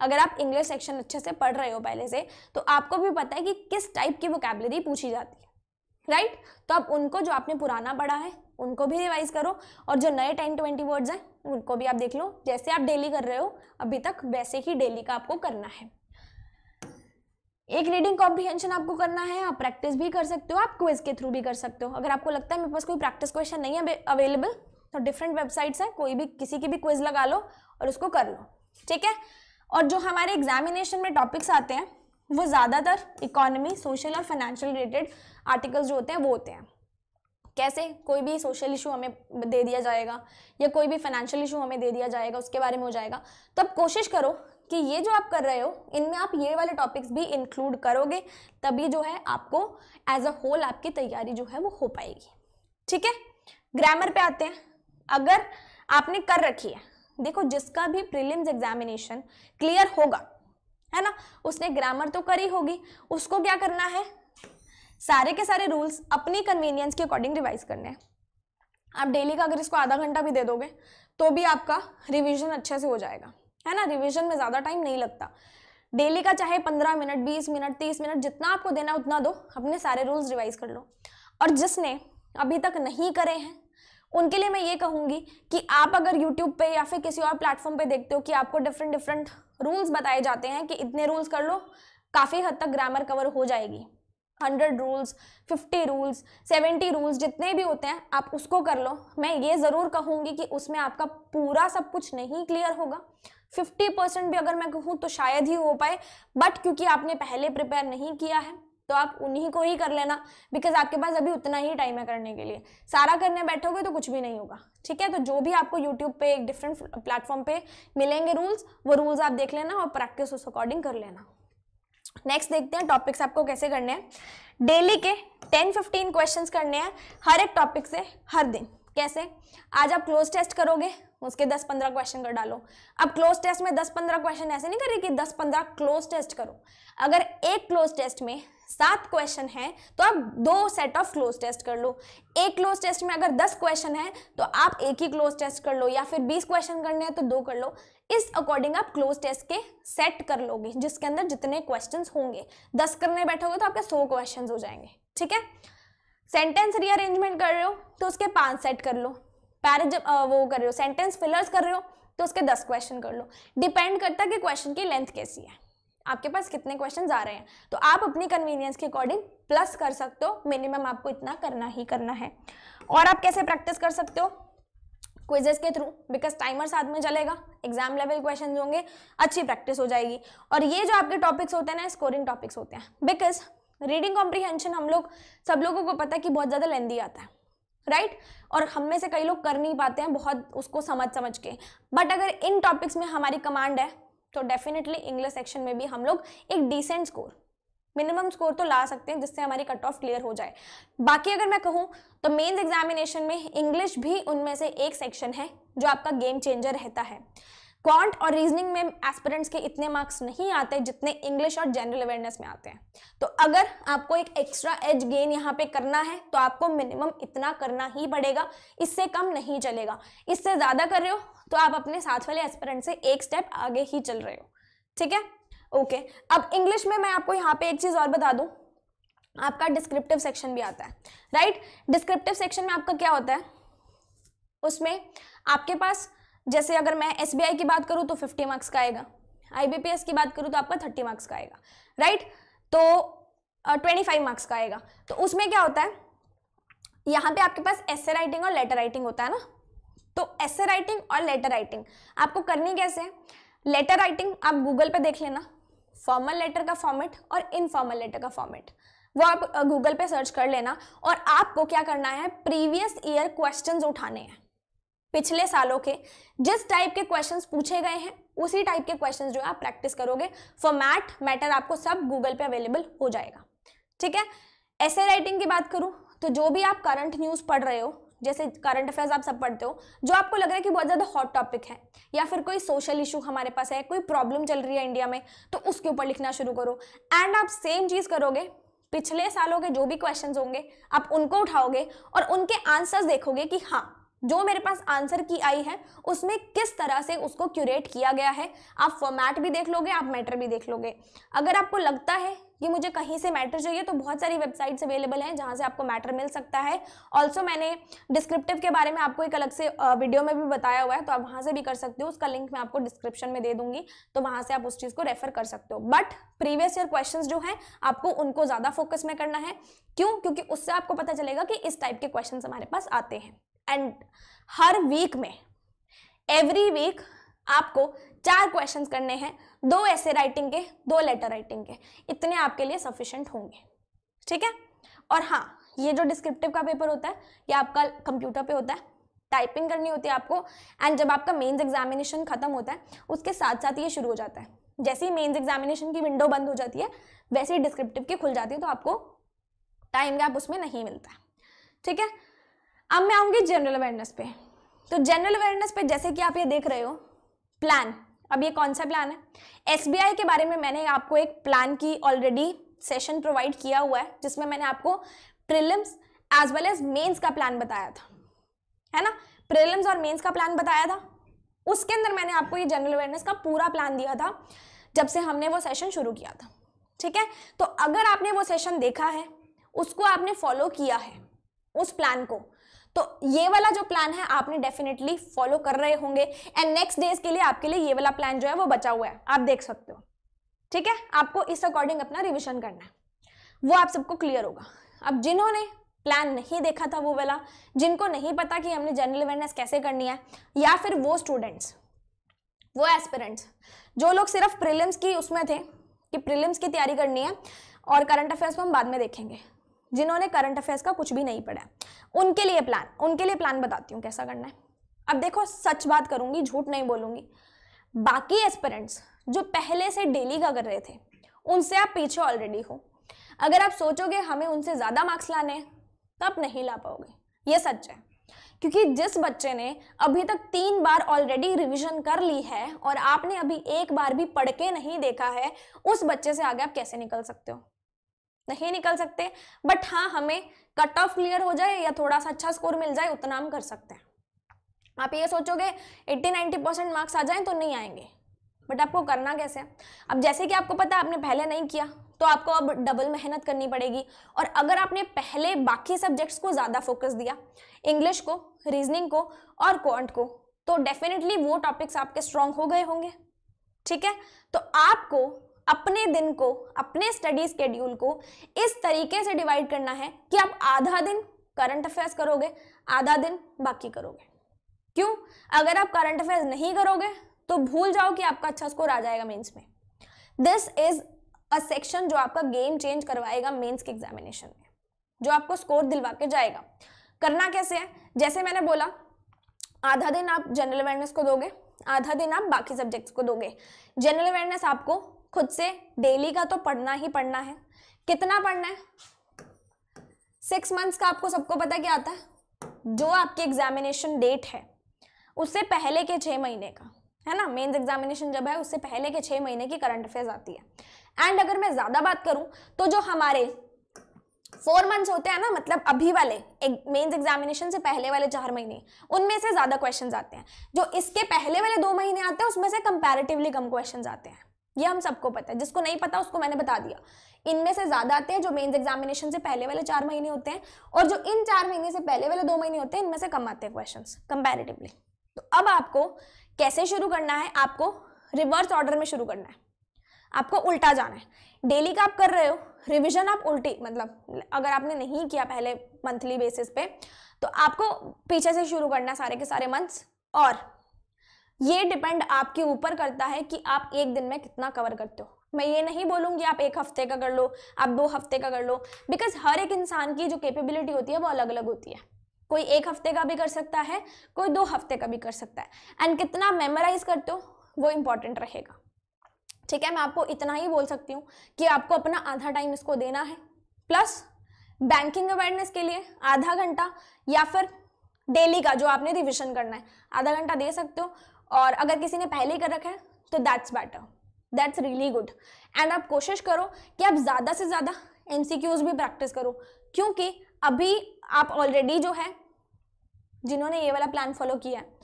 अगर आप इंग्लिश सेक्शन अच्छे से पढ़ रहे हो पहले से तो आपको भी पता है कि किस टाइप की वोकेबलरी पूछी जाती है राइट right? तो आप उनको जो आपने पुराना पढ़ा है उनको भी रिवाइज करो और जो नए टेन ट्वेंटी वर्ड्स हैं उनको भी आप देख लो जैसे आप डेली कर रहे हो अभी तक वैसे ही डेली का आपको करना है एक रीडिंग कॉम्प्रीहेंशन आपको करना है आप प्रैक्टिस भी कर सकते हो आप क्विज के थ्रू भी कर सकते हो अगर आपको लगता है मेरे पास कोई प्रैक्टिस क्वेश्चन नहीं है अवेलेबल तो डिफरेंट वेबसाइट्स हैं कोई भी किसी की भी क्विज लगा लो और उसको कर लो ठीक है और जो हमारे एग्जामिनेशन में टॉपिक्स आते हैं वो ज़्यादातर इकोनॉमी सोशल और फाइनेंशियल रिलेटेड आर्टिकल्स जो होते हैं वो होते हैं कैसे कोई भी सोशल इशू हमें दे दिया जाएगा या कोई भी फाइनेंशियल इशू हमें दे दिया जाएगा उसके बारे में हो जाएगा तो आप कोशिश करो कि ये जो आप कर रहे हो इनमें आप ये वाले टॉपिक्स भी इंक्लूड करोगे तभी जो है आपको एज अ होल आपकी तैयारी जो है वो हो पाएगी ठीक है ग्रामर पे आते हैं अगर आपने कर रखी है देखो जिसका भी प्रीलिम्स एग्जामिनेशन क्लियर होगा है ना उसने ग्रामर तो करी होगी उसको क्या करना है सारे के सारे रूल्स अपनी कन्वीनियंस के अकॉर्डिंग रिवाइज करने हैं आप डेली का अगर इसको आधा घंटा भी दे दोगे तो भी आपका रिविजन अच्छे से हो जाएगा है ना रिविजन में ज़्यादा टाइम नहीं लगता डेली का चाहे पंद्रह मिनट बीस मिनट तीस मिनट जितना आपको देना उतना दो अपने सारे रूल्स रिवाइज कर लो और जिसने अभी तक नहीं करे हैं उनके लिए मैं ये कहूँगी कि आप अगर यूट्यूब पे या फिर किसी और प्लेटफॉर्म पे देखते हो कि आपको डिफरेंट डिफरेंट रूल्स बताए जाते हैं कि इतने रूल्स कर लो काफ़ी हद तक ग्रामर कवर हो जाएगी hundred rules fifty rules seventy rules जितने भी होते हैं आप उसको कर लो मैं ये ज़रूर कहूँगी कि उसमें आपका पूरा सब कुछ नहीं क्लियर होगा फिफ्टी परसेंट भी अगर मैं कहूँ तो शायद ही हो पाए बट क्योंकि आपने पहले प्रिपेयर नहीं किया है तो आप उन्हीं को ही कर लेना बिकॉज आपके पास अभी उतना ही टाइम है करने के लिए सारा करने बैठोगे तो कुछ भी नहीं होगा ठीक है तो जो भी आपको यूट्यूब पे एक डिफरेंट प्लेटफॉर्म पे मिलेंगे रूल्स वो रूल्स आप देख लेना और प्रैक्टिस उस अकॉर्डिंग कर लेना नेक्स्ट देखते हैं टॉपिक्स आपको कैसे करने हैं डेली के 10-15 क्वेश्चंस करने हैं हर एक टॉपिक से हर दिन कैसे आज आप क्लोज टेस्ट करोगे उसके 10-15 क्वेश्चन कर डालो अब क्लोज टेस्ट में 10-15 क्वेश्चन ऐसे नहीं करें कि 10-15 क्लोज टेस्ट करो अगर एक क्लोज टेस्ट में सात क्वेश्चन है तो आप दो सेट ऑफ क्लोज टेस्ट कर लो एक क्लोज टेस्ट में अगर दस क्वेश्चन है तो आप एक ही क्लोज टेस्ट कर लो या फिर बीस क्वेश्चन करने हैं तो दो कर लो इस अकॉर्डिंग आप क्लोज टेस्ट के सेट कर लोगे जिसके अंदर जितने क्वेश्चन होंगे दस करने बैठोगे तो आपके सौ क्वेश्चन हो जाएंगे ठीक है सेंटेंस रीअरेंजमेंट कर रहे हो तो उसके पांच सेट कर लो पैर जब वो कर रहे हो सेंटेंस फिलर्स कर रहे हो तो उसके दस क्वेश्चन कर लो डिपेंड करता है कि क्वेश्चन की लेंथ कैसी है आपके पास कितने क्वेश्चन आ रहे हैं तो आप अपनी कन्वीनियंस के अकॉर्डिंग प्लस कर सकते हो मिनिमम आपको इतना करना ही करना है और आप कैसे प्रैक्टिस कर सकते हो क्विजेस के थ्रू बिकॉज टाइमर साथ में चलेगा एग्जाम लेवल क्वेश्चन होंगे अच्छी प्रैक्टिस हो जाएगी और ये जो आपके टॉपिक्स होते हैं ना स्कोरिंग टॉपिक्स होते हैं बिकॉज रीडिंग कॉम्प्रीहेंशन हम लोग सब लोगों को पता है कि बहुत ज़्यादा लेंदी आता है राइट right? और हम में से कई लोग कर नहीं पाते हैं बहुत उसको समझ समझ के बट अगर इन टॉपिक्स में हमारी कमांड है तो डेफिनेटली इंग्लिश सेक्शन में भी हम लोग एक डिसेंट स्कोर मिनिमम स्कोर तो ला सकते हैं जिससे हमारी कट ऑफ क्लियर हो जाए बाकी अगर मैं कहूँ तो मेन्स एग्जामिनेशन में इंग्लिश भी उनमें से एक सेक्शन है जो आपका गेम चेंजर रहता है क्वांट और रीजनिंग में एस्पिरेंट्स के इतने मार्क्स नहीं आते जितने इंग्लिश और जनरल अवेयरनेस में आते हैं तो अगर आपको एक एक्स्ट्रा एज गेन यहाँ पे करना है तो आपको मिनिमम इतना करना ही पड़ेगा इससे कम नहीं चलेगा इससे ज़्यादा कर रहे हो तो आप अपने साथ वाले एस्पिरेंट से एक स्टेप आगे ही चल रहे हो ठीक है ओके अब इंग्लिश में मैं आपको यहाँ पे एक चीज़ और बता दूँ आपका डिस्क्रिप्टिव सेक्शन भी आता है राइट डिस्क्रिप्टिव सेक्शन में आपका क्या होता है उसमें आपके पास जैसे अगर मैं एस की बात करूँ तो फिफ्टी मार्क्स का आएगा आई की बात करूँ तो आपका थर्टी मार्क्स का आएगा राइट तो ट्वेंटी फाइव मार्क्स का आएगा तो उसमें क्या होता है यहाँ पे आपके पास एसे राइटिंग और लेटर राइटिंग होता है ना तो एसे राइटिंग और लेटर राइटिंग आपको करनी कैसे है लेटर राइटिंग आप गूगल पे देख लेना फॉर्मल लेटर का फॉर्मेट और इनफॉर्मल लेटर का फॉर्मेट वो आप गूगल पे सर्च कर लेना और आपको क्या करना है प्रीवियस ईयर क्वेश्चंस उठाने हैं पिछले सालों के जिस टाइप के क्वेश्चंस पूछे गए हैं उसी टाइप के क्वेश्चंस जो है आप प्रैक्टिस करोगे फॉर्मैट मैटर आपको सब गूगल पे अवेलेबल हो जाएगा ठीक है ऐसे राइटिंग की बात करूँ तो जो भी आप करंट न्यूज़ पढ़ रहे हो जैसे करंट अफेयर्स आप सब पढ़ते हो जो आपको लग रहा है कि बहुत ज़्यादा हॉट टॉपिक है या फिर कोई सोशल इशू हमारे पास है कोई प्रॉब्लम चल रही है इंडिया में तो उसके ऊपर लिखना शुरू करो एंड आप सेम चीज़ करोगे पिछले सालों के जो भी क्वेश्चन होंगे आप उनको उठाओगे और उनके आंसर्स देखोगे कि हाँ जो मेरे पास आंसर की आई है उसमें किस तरह से उसको क्यूरेट किया गया है आप फॉर्मेट भी देख लोगे आप मैटर भी देख लोगे अगर आपको लगता है ये मुझे कहीं से मैटर चाहिए तो बहुत सारी वेबसाइट्स अवेलेबल हैं जहाँ से आपको मैटर मिल सकता है ऑल्सो मैंने डिस्क्रिप्टिव के बारे में आपको एक अलग से वीडियो में भी बताया हुआ है तो आप वहाँ से भी कर सकते हो उसका लिंक मैं आपको डिस्क्रिप्शन में दे दूंगी तो वहाँ से आप उस चीज़ को रेफर कर सकते हो बट प्रीवियस ईयर क्वेश्चन जो हैं आपको उनको ज़्यादा फोकस में करना है क्यों क्योंकि उससे आपको पता चलेगा कि इस टाइप के क्वेश्चन हमारे पास आते हैं एंड हर वीक में एवरी वीक आपको चार क्वेश्चन करने हैं दो ऐसे राइटिंग के दो लेटर राइटिंग के इतने आपके लिए सफिशियंट होंगे ठीक है और हाँ ये जो डिस्क्रिप्टिव का पेपर होता है ये आपका कंप्यूटर पे होता है टाइपिंग करनी होती है आपको एंड जब आपका मेंस एग्जामिनेशन खत्म होता है उसके साथ साथ ये शुरू हो जाता है जैसे ही मेंस एग्जामिनेशन की विंडो बंद हो जाती है वैसे ही डिस्क्रिप्टिव की खुल जाती है तो आपको टाइम गैप उसमें नहीं मिलता ठीक है अब मैं आऊँगी जनरल अवेयरनेस पे तो जनरल अवेयरनेस पे जैसे कि आप ये देख रहे हो प्लान अब ये कौन सा प्लान है एस के बारे में मैंने आपको एक प्लान की ऑलरेडी सेशन प्रोवाइड किया हुआ है जिसमें मैंने आपको prelims as well as mains का प्लान बताया था है ना प्रिलिम्स और मेन्स का प्लान बताया था उसके अंदर मैंने आपको ये जनरल अवेयरनेस का पूरा प्लान दिया था जब से हमने वो सेशन शुरू किया था ठीक है तो अगर आपने वो सेशन देखा है उसको आपने फॉलो किया है उस प्लान को तो ये वाला जो प्लान है आपने डेफिनेटली फॉलो कर रहे होंगे एंड नेक्स्ट डेज के लिए आपके लिए ये वाला प्लान जो है वो बचा हुआ है आप देख सकते हो ठीक है आपको इस अकॉर्डिंग अपना रिविजन करना है वो आप सबको क्लियर होगा अब जिन्होंने प्लान नहीं देखा था वो वाला जिनको नहीं पता कि हमने जनरल अवेयरनेस कैसे करनी है या फिर वो स्टूडेंट्स वो एस्पिरेंट्स जो लोग सिर्फ प्रीलिम्स की उसमें थे कि प्रीलिम्स की तैयारी करनी है और करंट अफेयर्स को हम बाद में देखेंगे जिन्होंने करंट अफेयर्स का कुछ भी नहीं पढ़ा उनके लिए प्लान उनके लिए प्लान बताती हूँ कैसा करना है अब देखो सच बात करूँगी झूठ नहीं बोलूँगी बाकी एस्पेरेंट्स जो पहले से डेली का कर रहे थे उनसे आप पीछे ऑलरेडी हो अगर आप सोचोगे हमें उनसे ज़्यादा मार्क्स लाने तब तो आप नहीं ला पाओगे ये सच है क्योंकि जिस बच्चे ने अभी तक तीन बार ऑलरेडी रिवीजन कर ली है और आपने अभी एक बार भी पढ़ के नहीं देखा है उस बच्चे से आगे आप कैसे निकल सकते हो नहीं निकल सकते बट हाँ हमें कट ऑफ क्लियर हो जाए या थोड़ा सा अच्छा स्कोर मिल जाए उतना हम कर सकते हैं आप ये सोचोगे 80-90 परसेंट मार्क्स आ जाए तो नहीं आएंगे बट आपको करना कैसे अब जैसे कि आपको पता आपने पहले नहीं किया तो आपको अब डबल मेहनत करनी पड़ेगी और अगर आपने पहले बाकी सब्जेक्ट्स को ज़्यादा फोकस दिया इंग्लिश को रीजनिंग को और क्वांट को तो डेफिनेटली वो टॉपिक्स आपके स्ट्रांग हो गए होंगे ठीक है तो आपको अपने दिन को अपने स्टडी स्केड्यूल को इस तरीके से डिवाइड करना है कि आप आधा दिन करंट अफेयर्स करोगे आधा दिन बाकी करोगे क्यों अगर आप करंट अफेयर्स नहीं करोगे तो भूल जाओ कि आपका अच्छा स्कोर आ जाएगा मेंस में दिस इज अ सेक्शन जो आपका गेम चेंज करवाएगा मेंस के एग्जामिनेशन में जो आपको स्कोर दिलवा के जाएगा करना कैसे है जैसे मैंने बोला आधा दिन आप जनरल अवेयरनेस को दोगे आधा दिन आप बाकी सब्जेक्ट्स को दोगे जनरल अवेयरनेस आपको खुद से डेली का तो पढ़ना ही पढ़ना है कितना पढ़ना है सिक्स मंथ्स का आपको सबको पता क्या आता है जो आपकी एग्जामिनेशन डेट है उससे पहले के छः महीने का है ना मेन्स एग्जामिनेशन जब है उससे पहले के छः महीने की करंट अफेयर्स आती है एंड अगर मैं ज़्यादा बात करूँ तो जो हमारे फोर मंथ्स होते हैं ना मतलब अभी वाले मेंस एग्जामिनेशन से पहले वाले चार महीने उनमें से ज़्यादा क्वेश्चंस आते हैं जो इसके पहले वाले दो महीने आते हैं उसमें से कंपैरेटिवली कम क्वेश्चंस आते हैं ये हम सबको पता है जिसको नहीं पता उसको मैंने बता दिया इनमें से ज़्यादा आते हैं जो मेन्स एग्जामिनेशन से पहले वाले चार महीने होते हैं और जो इन चार महीने से पहले वाले दो महीने होते हैं इनमें से कम आते हैं क्वेश्चन कंपेरेटिवली तो अब आपको कैसे शुरू करना है आपको रिवर्स ऑर्डर में शुरू करना है आपको उल्टा जाना है डेली का आप कर रहे हो रिवीजन आप उल्टी मतलब अगर आपने नहीं किया पहले मंथली बेसिस पे तो आपको पीछे से शुरू करना है सारे के सारे मंथ्स और ये डिपेंड आपके ऊपर करता है कि आप एक दिन में कितना कवर करते हो मैं ये नहीं बोलूँगी आप एक हफ्ते का कर लो आप दो हफ्ते का कर लो बिकॉज हर एक इंसान की जो कैपेबिलिटी होती है वो अलग अलग होती है कोई एक हफ्ते का भी कर सकता है कोई दो हफ्ते का भी कर सकता है एंड कितना मेमोराइज करते हो वो इम्पॉर्टेंट रहेगा ठीक है मैं आपको इतना ही बोल सकती हूँ कि आपको अपना आधा टाइम इसको देना है प्लस बैंकिंग अवेयरनेस के लिए आधा घंटा या फिर डेली का जो आपने रिविजन करना है आधा घंटा दे सकते हो और अगर किसी ने पहले ही कर रखा है तो that's better that's really good and आप कोशिश करो कि आप ज़्यादा से ज़्यादा एम भी प्रैक्टिस करो क्योंकि अभी आप ऑलरेडी जो है जिन्होंने ये वाला प्लान फॉलो किया है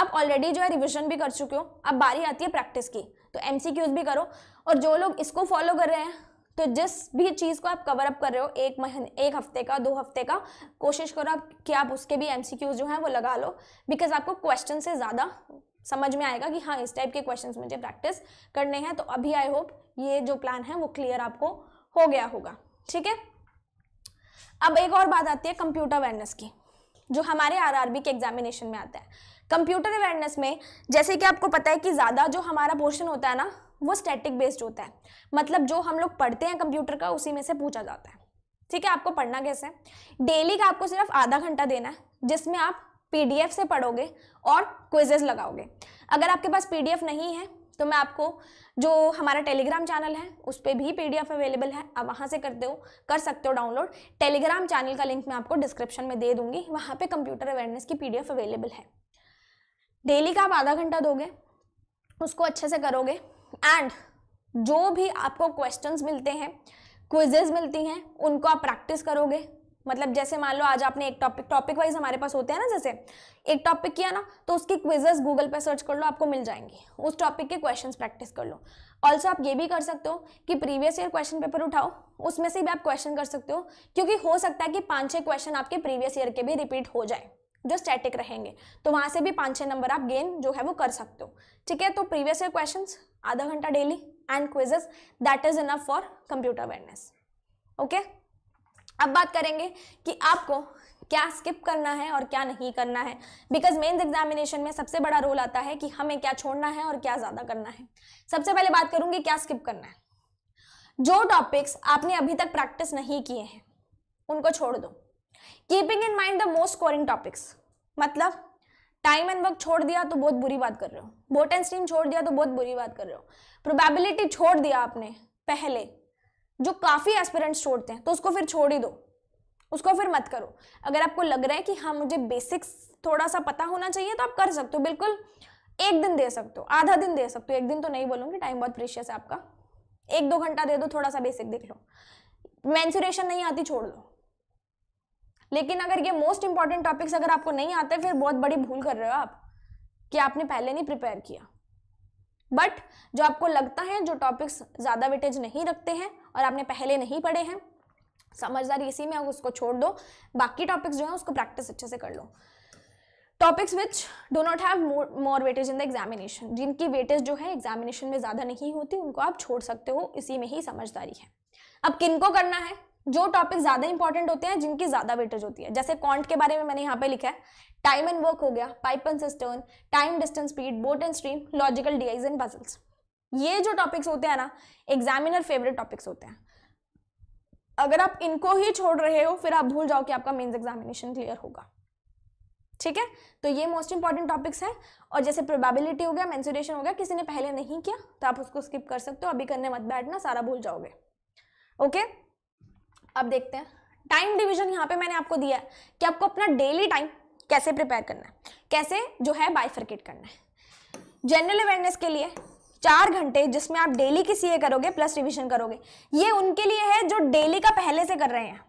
आप ऑलरेडी जो है रिविजन भी कर चुके हो अब बारी आती है प्रैक्टिस की तो एम भी करो और जो लोग इसको फॉलो कर रहे हैं तो जिस भी चीज़ को आप कवर अप कर रहे हो एक महीने एक हफ्ते का दो हफ्ते का कोशिश करो आप कि आप उसके भी एम जो हैं वो लगा लो बिकॉज आपको क्वेश्चन से ज़्यादा समझ में आएगा कि हाँ इस टाइप के क्वेश्चंस मुझे प्रैक्टिस करने हैं तो अभी आई होप ये जो प्लान है वो क्लियर आपको हो गया होगा ठीक है अब एक और बात आती है कंप्यूटर अवेयरनेस की जो हमारे आरआरबी के एग्जामिनेशन में आता है कंप्यूटर अवेयरनेस में जैसे कि आपको पता है कि ज़्यादा जो हमारा पोर्शन होता है ना वो स्टैटिक बेस्ड होता है मतलब जो हम लोग पढ़ते हैं कंप्यूटर का उसी में से पूछा जाता है ठीक है आपको पढ़ना कैसे डेली का आपको सिर्फ आधा घंटा देना है जिसमें आप पीडीएफ से पढ़ोगे और क्विजेज लगाओगे अगर आपके पास पीडीएफ नहीं है तो मैं आपको जो हमारा टेलीग्राम चैनल है उस पर भी पीडीएफ अवेलेबल है आप वहाँ से करते हो कर सकते हो डाउनलोड टेलीग्राम चैनल का लिंक मैं आपको डिस्क्रिप्शन में दे दूंगी वहाँ पे कंप्यूटर अवेयरनेस की पीडीएफ अवेलेबल है डेली का आप आधा घंटा दोगे उसको अच्छे से करोगे एंड जो भी आपको क्वेश्चंस मिलते हैं क्विजेज मिलती हैं उनको आप प्रैक्टिस करोगे मतलब जैसे मान लो आज आपने एक टॉपिक टॉपिक वाइज हमारे पास होते हैं ना जैसे एक टॉपिक किया ना तो उसके क्विजेस गूगल पे सर्च कर लो आपको मिल जाएंगे उस टॉपिक के क्वेश्चंस प्रैक्टिस कर लो ऑल्सो आप ये भी कर सकते हो कि प्रीवियस ईयर क्वेश्चन पेपर उठाओ उसमें से भी आप क्वेश्चन कर सकते हो क्योंकि हो सकता है कि पाँच छः क्वेश्चन आपके प्रीवियस ईयर के भी रिपीट हो जाए जो स्टैटिक रहेंगे तो वहाँ से भी पाँच छः नंबर आप गेन जो है वो कर सकते हो ठीक है तो प्रीवियस ईयर क्वेश्चन आधा घंटा daily and quizzes that is enough for computer awareness okay अब बात करेंगे कि आपको क्या स्किप करना है और क्या नहीं करना है बिकॉज मेन्स एग्जामिनेशन में सबसे बड़ा रोल आता है कि हमें क्या छोड़ना है और क्या ज़्यादा करना है सबसे पहले बात करूंगी क्या स्किप करना है जो टॉपिक्स आपने अभी तक प्रैक्टिस नहीं किए हैं उनको छोड़ दो keeping in mind the most scoring topics मतलब टाइम एंड वर्क छोड़ दिया तो बहुत बुरी बात कर रहे हो बोट एंड स्ट्रीम छोड़ दिया तो बहुत बुरी बात कर रहे हो प्रोबेबिलिटी छोड़ दिया आपने पहले जो काफ़ी एस्पिरेंट्स छोड़ते हैं तो उसको फिर छोड़ ही दो उसको फिर मत करो अगर आपको लग रहा है कि हाँ मुझे बेसिक्स थोड़ा सा पता होना चाहिए तो आप कर सकते हो बिल्कुल एक दिन दे सकते हो आधा दिन दे सकते हो एक दिन तो नहीं बोलूँगी टाइम बहुत प्रेशियस है आपका एक दो घंटा दे दो थोड़ा सा बेसिक देख लो मैंसुरेशन नहीं आती छोड़ दो लेकिन अगर ये मोस्ट इंपॉर्टेंट टॉपिक्स अगर आपको नहीं आते फिर बहुत बड़ी भूल कर रहे हो आप कि आपने पहले नहीं प्रिपेयर किया बट जो आपको लगता है जो टॉपिक्स ज़्यादा वेटेज नहीं रखते हैं और आपने पहले नहीं पढ़े हैं समझदारी इसी e में उसको छोड़ दो बाकी टॉपिक्स जो है उसको प्रैक्टिस अच्छे से कर लो topics which do not have more weightage in the examination जिनकी वेटेज जो है एग्जामिनेशन में ज़्यादा नहीं होती उनको आप छोड़ सकते हो इसी में ही समझदारी है अब किनको करना है जो टॉपिक ज़्यादा इंपॉर्टेंट होते हैं जिनकी ज़्यादा वेटेज होती है जैसे कॉन्ट के बारे में मैंने यहाँ पे लिखा है टाइम एंड वर्क हो गया pipe and cistern time distance speed boat and stream logical dices and puzzles ये जो टॉपिक्स होते हैं ना एग्जामिनर फेवरेट टॉपिक्स होते हैं अगर आप इनको ही छोड़ रहे हो फिर आप भूल जाओ कि आपका मेंस एग्जामिनेशन क्लियर होगा ठीक है तो ये मोस्ट इंपॉर्टेंट टॉपिक्स हैं और जैसे प्रोबेबिलिटी हो गया मैंसुरेशन हो गया किसी ने पहले नहीं किया तो आप उसको स्किप कर सकते हो अभी करने मत बैठना सारा भूल जाओगे ओके अब देखते हैं टाइम डिवीजन यहाँ पे मैंने आपको दिया है कि आपको अपना डेली टाइम कैसे प्रिपेयर करना है कैसे जो है बाइफर्केट करना है जनरल अवेयरनेस के लिए चार घंटे जिसमें आप डेली की सीए करोगे प्लस रिविजन करोगे ये उनके लिए है जो डेली का पहले से कर रहे हैं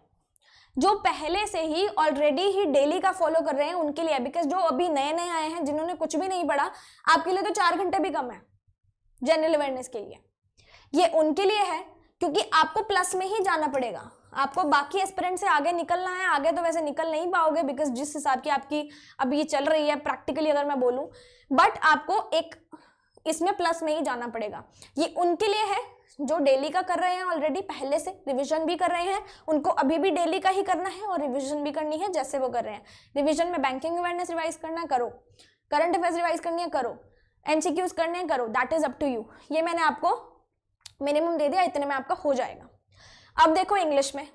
जो पहले से ही ऑलरेडी ही डेली का फॉलो कर रहे हैं उनके लिए बिकॉज जो अभी नए नए आए हैं जिन्होंने कुछ भी नहीं पढ़ा आपके लिए तो चार घंटे भी कम है जनरल अवेयरनेस के लिए ये उनके लिए है क्योंकि आपको प्लस में ही जाना पड़ेगा आपको बाकी एस्पिरेंट से आगे निकलना है आगे तो वैसे निकल नहीं पाओगे बिकॉज जिस हिसाब की आपकी अभी ये चल रही है प्रैक्टिकली अगर मैं बोलूँ बट आपको एक इसमें प्लस में ही जाना पड़ेगा ये उनके लिए है जो डेली का कर रहे हैं ऑलरेडी पहले से रिवीजन भी कर रहे हैं उनको अभी भी डेली का ही करना है और रिवीजन भी करनी है जैसे वो कर रहे हैं रिवीजन में बैंकिंग अवेयरनेस रिवाइज करना करो करंट अफेयर्स रिवाइज करनी है करो एनसीक्यूज करने है करो that is up to you ये मैंने आपको मिनिमम दे दिया इतने में आपका हो जाएगा अब देखो इंग्लिश में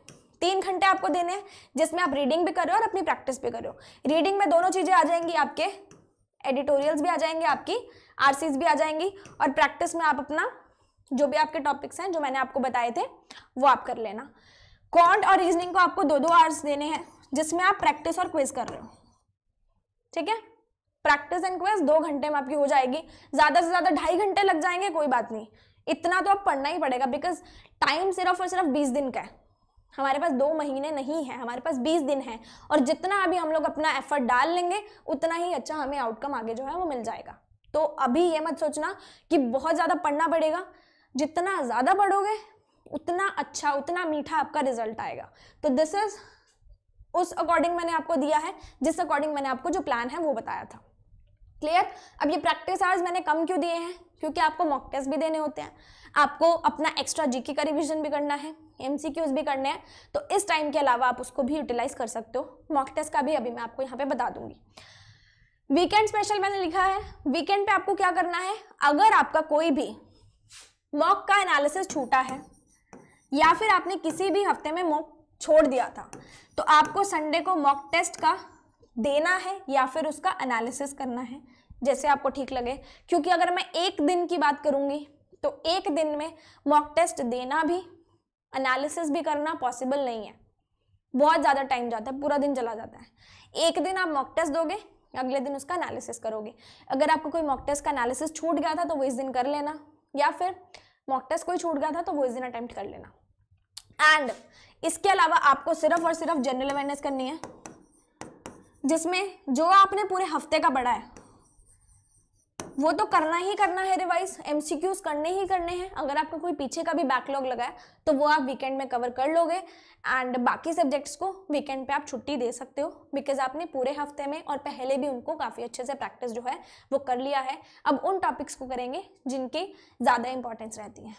तीन घंटे आपको देने हैं जिसमें आप रीडिंग भी कर रहे हो और अपनी प्रैक्टिस भी करो रीडिंग में दोनों चीज़ें आ जाएंगी आपके एडिटोरियल्स भी आ जाएंगे आपकी आरसीज भी आ जाएंगी और प्रैक्टिस में आप अपना जो भी आपके टॉपिक्स हैं जो मैंने आपको बताए थे वो आप कर लेना कॉन्ट और रीजनिंग को आपको दो दो आवर्स देने हैं जिसमें आप प्रैक्टिस और क्विज कर रहे हो ठीक है प्रैक्टिस एंड क्विज दो घंटे में आपकी हो जाएगी ज़्यादा से ज़्यादा ढाई घंटे लग जाएंगे कोई बात नहीं इतना तो आप पढ़ना ही पड़ेगा बिकॉज टाइम सिर्फ और सिर्फ बीस दिन का है हमारे पास दो महीने नहीं है हमारे पास बीस दिन है और जितना अभी हम लोग अपना एफर्ट डाल लेंगे उतना ही अच्छा हमें आउटकम आगे जो है वो मिल जाएगा तो अभी ये मत सोचना कि बहुत ज़्यादा पढ़ना पड़ेगा जितना ज़्यादा पढ़ोगे उतना अच्छा उतना मीठा आपका रिजल्ट आएगा तो दिस इज़ उस अकॉर्डिंग मैंने आपको दिया है जिस अकॉर्डिंग मैंने आपको जो प्लान है वो बताया था क्लियर अब ये प्रैक्टिस आवर्स मैंने कम क्यों दिए हैं क्योंकि आपको मॉक टेस्ट भी देने होते हैं आपको अपना एक्स्ट्रा जीके का रिविजन भी करना है एमसीक्यूज भी करने हैं तो इस टाइम के अलावा आप उसको भी यूटिलाइज कर सकते हो मॉक टेस्ट का भी अभी मैं आपको यहाँ पे बता दूंगी वीकेंड स्पेशल मैंने लिखा है वीकेंड पे आपको क्या करना है अगर आपका कोई भी मॉक का एनालिसिस छूटा है या फिर आपने किसी भी हफ्ते में मॉक छोड़ दिया था तो आपको संडे को मॉक टेस्ट का देना है या फिर उसका एनालिसिस करना है जैसे आपको ठीक लगे क्योंकि अगर मैं एक दिन की बात करूँगी तो एक दिन में मॉक टेस्ट देना भी एनालिसिस भी करना पॉसिबल नहीं है बहुत ज़्यादा टाइम जाता है पूरा दिन चला जाता है एक दिन आप मॉक टेस्ट दोगे अगले दिन उसका एनालिसिस करोगे अगर आपको कोई मॉक टेस्ट का एनालिसिस छूट गया था तो वो इस दिन कर लेना या फिर मॉक टेस्ट कोई छूट गया था तो वो इस दिन अटैम्प्ट कर लेना एंड इसके अलावा आपको सिर्फ और सिर्फ जनरल अवेयरनेस करनी है जिसमें जो आपने पूरे हफ्ते का पढ़ा है वो तो करना ही करना है रिवाइज एमसीक्यूज करने ही करने हैं अगर आपका कोई पीछे का भी बैकलॉग लगा है तो वो आप वीकेंड में कवर कर लोगे एंड बाकी सब्जेक्ट्स को वीकेंड पे आप छुट्टी दे सकते हो बिकॉज आपने पूरे हफ्ते में और पहले भी उनको काफ़ी अच्छे से प्रैक्टिस जो है वो कर लिया है अब उन टॉपिक्स को करेंगे जिनकी ज़्यादा इंपॉर्टेंस रहती है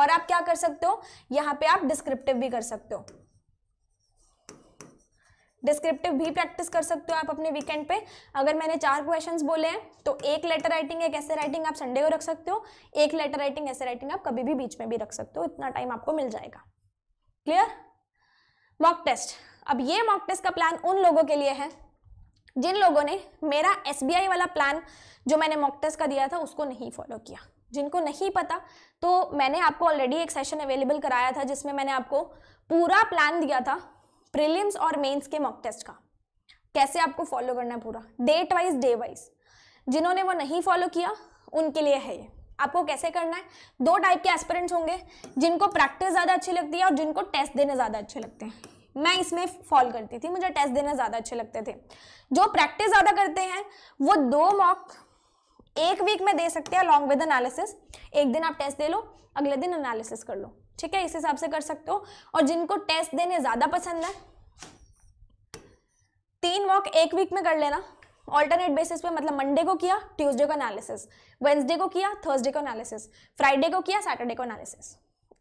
और आप क्या कर सकते हो यहाँ पे आप डिस्क्रिप्टिव भी कर सकते हो डिस्क्रिप्टिव भी प्रैक्टिस कर सकते हो आप अपने वीकेंड पे अगर मैंने चार क्वेश्चंस बोले हैं तो एक लेटर राइटिंग एक ऐसे राइटिंग आप संडे को रख सकते हो एक लेटर राइटिंग ऐसे राइटिंग आप कभी भी बीच में भी रख सकते हो इतना टाइम आपको मिल जाएगा क्लियर मॉक टेस्ट अब ये मॉक टेस्ट का प्लान उन लोगों के लिए है जिन लोगों ने मेरा एस वाला प्लान जो मैंने मॉक टेस्ट का दिया था उसको नहीं फॉलो किया जिनको नहीं पता तो मैंने आपको ऑलरेडी एक सेशन अवेलेबल कराया था जिसमें मैंने आपको पूरा प्लान दिया था प्रीलिम्स और मेंस के मॉक टेस्ट का कैसे आपको फॉलो करना है पूरा डेट वाइज डे वाइज जिन्होंने वो नहीं फॉलो किया उनके लिए है ये आपको कैसे करना है दो टाइप के एस्पिरेंट्स होंगे जिनको प्रैक्टिस ज़्यादा अच्छी लगती है और जिनको टेस्ट देने ज़्यादा अच्छे लगते हैं मैं इसमें फॉल करती थी मुझे टेस्ट देने ज़्यादा अच्छे लगते थे जो प्रैक्टिस ज़्यादा करते हैं वो दो मॉक एक वीक में दे सकते हैं लॉन्ग विद एनालिसिस एक दिन आप टेस्ट दे लो अगले दिन एनालिसिस कर लो ठीक है इस हिसाब से कर सकते हो और जिनको टेस्ट देने ज़्यादा पसंद है तीन वॉक एक वीक में कर लेना ऑल्टरनेट बेसिस पे मतलब मंडे को किया ट्यूसडे को एनालिसिस वेंसडे को किया थर्सडे को एनालिसिस फ्राइडे को किया सैटरडे को एनालिसिस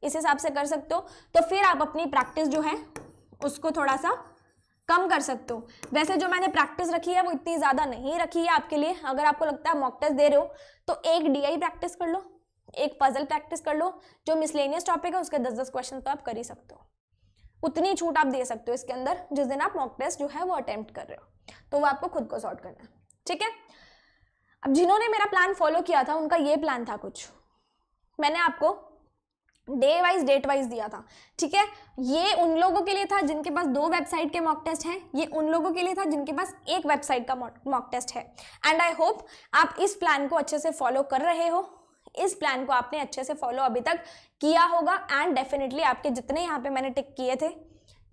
इस हिसाब से कर सकते हो तो फिर आप अपनी प्रैक्टिस जो है उसको थोड़ा सा कम कर सकते हो वैसे जो मैंने प्रैक्टिस रखी है वो इतनी ज़्यादा नहीं रखी है आपके लिए अगर आपको लगता है मॉक टेस्ट दे रहे हो तो एक डीआई प्रैक्टिस कर लो एक पजल प्रैक्टिस कर लो जो मिसलेनियस टॉपिक है उसके दस दस क्वेश्चन तो आप कर ही सकते हो उतनी छूट आप दे सकते हो इसके अंदर जिस दिन आप मॉक टेस्ट जो है वो अटेम्प्ट कर रहे हो तो वो आपको खुद को सॉर्ट करना है ठीक है अब जिन्होंने मेरा प्लान फॉलो किया था उनका ये प्लान था कुछ मैंने आपको डे वाइज डेट वाइज दिया था ठीक है ये उन लोगों के लिए था जिनके पास दो वेबसाइट के मॉक टेस्ट हैं ये उन लोगों के लिए था जिनके पास एक वेबसाइट का मॉक टेस्ट है एंड आई होप आप इस प्लान को अच्छे से फॉलो कर रहे हो इस प्लान को आपने अच्छे से फॉलो अभी तक किया होगा एंड डेफिनेटली आपके जितने यहाँ पे मैंने टिक किए थे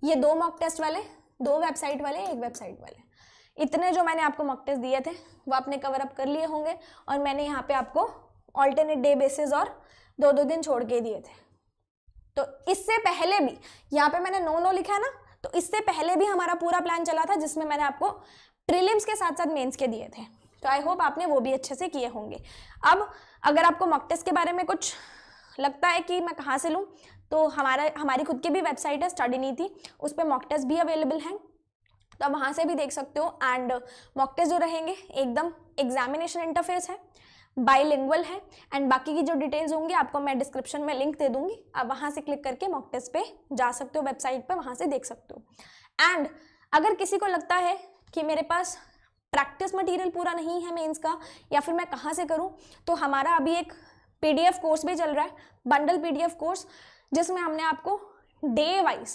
ये दो मॉक टेस्ट वाले दो वेबसाइट वाले एक वेबसाइट वाले इतने जो मैंने आपको मॉक टेस्ट दिए थे वो आपने कवर अप कर लिए होंगे और मैंने यहाँ पे आपको ऑल्टरनेट डे बेसिस और दो दो दिन छोड़ के दिए थे तो इससे पहले भी यहाँ पे मैंने नो नो लिखा है ना तो इससे पहले भी हमारा पूरा प्लान चला था जिसमें मैंने आपको प्रीलिम्स के साथ साथ मेंस के दिए थे तो आई होप आपने वो भी अच्छे से किए होंगे अब अगर आपको मॉक टेस्ट के बारे में कुछ लगता है कि मैं कहाँ से लूँ तो हमारा हमारी खुद की भी वेबसाइट है स्टडी नीति उस पर मॉक टेस्ट भी अवेलेबल हैं तो आप वहाँ से भी देख सकते हो एंड मॉक टेस्ट जो रहेंगे एकदम एग्जामिनेशन इंटरफेस है बाईलिंगुअल है एंड बाकी की जो डिटेल्स होंगी आपको मैं डिस्क्रिप्शन में लिंक दे दूंगी आप वहाँ से क्लिक करके मॉक टेस्ट पे जा सकते हो वेबसाइट पर वहाँ से देख सकते हो एंड अगर किसी को लगता है कि मेरे पास प्रैक्टिस मटेरियल पूरा नहीं है मेंस का या फिर मैं कहाँ से करूँ तो हमारा अभी एक पीडीएफ कोर्स भी चल रहा है बंडल पीडीएफ कोर्स जिसमें हमने आपको डे वाइज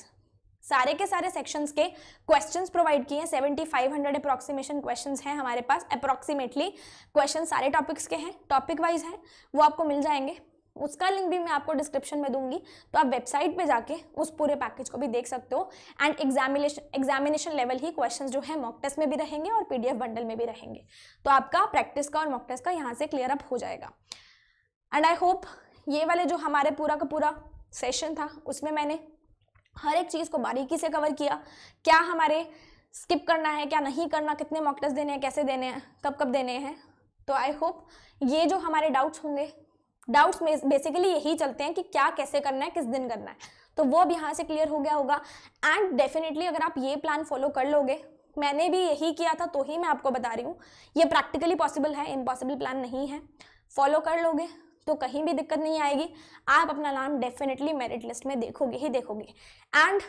सारे के सारे सेक्शंस के क्वेश्चंस प्रोवाइड किए हैं seventy five hundred approximation question हैं हमारे पास अप्रॉक्सीमेटली क्वेश्चन सारे टॉपिक्स के हैं टॉपिक वाइज हैं वो आपको मिल जाएंगे उसका लिंक भी मैं आपको डिस्क्रिप्शन में दूंगी तो आप वेबसाइट पे जाके उस पूरे पैकेज को भी देख सकते हो एंड एग्जामिनेशन एग्जामिनेशन लेवल ही क्वेश्चंस जो है मॉक टेस्ट में भी रहेंगे और पीडीएफ बंडल में भी रहेंगे तो आपका प्रैक्टिस का और मॉक टेस्ट का यहाँ से क्लियर अप हो जाएगा एंड आई होप ये वाले जो हमारे पूरा का पूरा सेशन था उसमें मैंने हर एक चीज़ को बारीकी से कवर किया क्या हमारे स्किप करना है क्या नहीं करना कितने मॉक टेस्ट देने हैं कैसे देने हैं कब कब देने हैं तो आई होप ये जो हमारे डाउट्स होंगे डाउट्स में बेसिकली यही चलते हैं कि क्या कैसे करना है किस दिन करना है तो वो अब यहाँ से क्लियर हो गया होगा एंड डेफिनेटली अगर आप ये प्लान फॉलो कर लोगे मैंने भी यही किया था तो ही मैं आपको बता रही हूँ ये प्रैक्टिकली पॉसिबल है इम्पॉसिबल प्लान नहीं है फॉलो कर लोगे तो कहीं भी दिक्कत नहीं आएगी आप अपना नाम डेफिनेटली मेरिट लिस्ट में देखोगे ही देखोगे एंड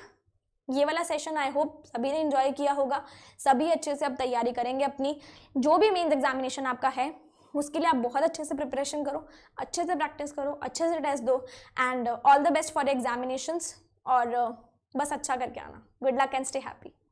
ये वाला सेशन आई होप सभी ने इन्जॉय किया होगा सभी अच्छे से अब तैयारी करेंगे अपनी जो भी मेन्स एग्जामिनेशन आपका है उसके लिए आप बहुत अच्छे से प्रिपरेशन करो अच्छे से प्रैक्टिस करो अच्छे से टेस्ट दो and all the best for examinations और बस अच्छा करके आना good luck and stay happy